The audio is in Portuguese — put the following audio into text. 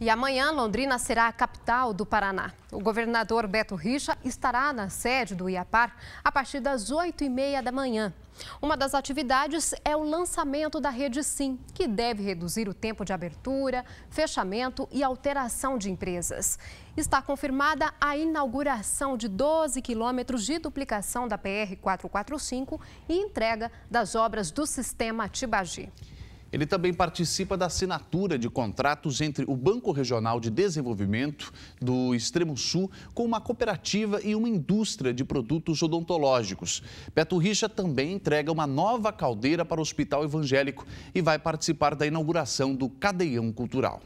E amanhã, Londrina será a capital do Paraná. O governador Beto Richa estará na sede do IAPAR a partir das 8h30 da manhã. Uma das atividades é o lançamento da rede SIM, que deve reduzir o tempo de abertura, fechamento e alteração de empresas. Está confirmada a inauguração de 12 quilômetros de duplicação da PR-445 e entrega das obras do sistema Tibagi. Ele também participa da assinatura de contratos entre o Banco Regional de Desenvolvimento do Extremo Sul com uma cooperativa e uma indústria de produtos odontológicos. Beto Richa também entrega uma nova caldeira para o Hospital Evangélico e vai participar da inauguração do Cadeião Cultural.